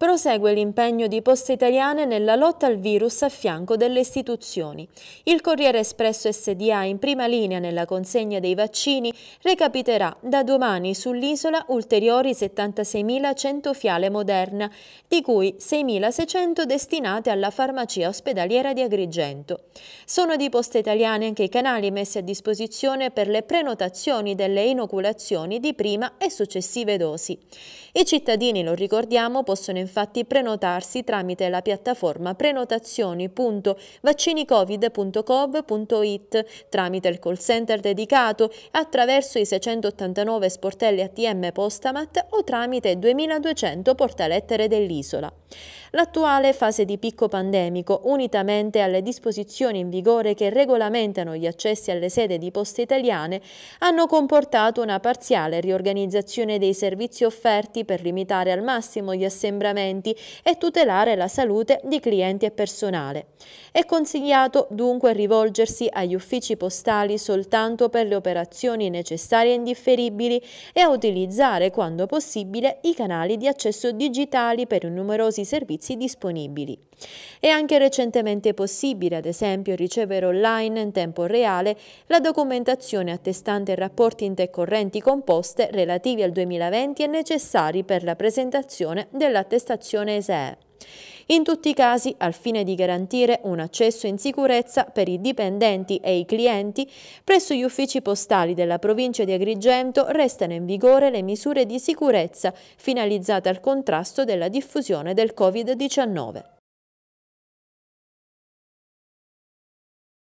prosegue l'impegno di Poste Italiane nella lotta al virus a fianco delle istituzioni. Il Corriere Espresso SDA in prima linea nella consegna dei vaccini recapiterà da domani sull'isola ulteriori 76.100 fiale Moderna, di cui 6.600 destinate alla farmacia ospedaliera di Agrigento. Sono di Poste Italiane anche i canali messi a disposizione per le prenotazioni delle inoculazioni di prima e successive dosi. I cittadini, lo ricordiamo, possono informare infatti prenotarsi tramite la piattaforma prenotazioni.vaccinicovid.gov.it tramite il call center dedicato attraverso i 689 sportelli ATM Postamat o tramite 2200 portalettere dell'isola l'attuale fase di picco pandemico, unitamente alle disposizioni in vigore che regolamentano gli accessi alle sede di poste italiane, hanno comportato una parziale riorganizzazione dei servizi offerti per limitare al massimo gli assembramenti e tutelare la salute di clienti e personale. È consigliato dunque rivolgersi agli uffici postali soltanto per le operazioni necessarie e indifferibili e a utilizzare quando possibile i canali di accesso digitali per i numerosi servizi servizi disponibili. È anche recentemente possibile, ad esempio, ricevere online in tempo reale la documentazione attestante rapporti intercorrenti composte relativi al 2020 e necessari per la presentazione dell'attestazione SE. In tutti i casi, al fine di garantire un accesso in sicurezza per i dipendenti e i clienti, presso gli uffici postali della provincia di Agrigento restano in vigore le misure di sicurezza finalizzate al contrasto della diffusione del Covid-19.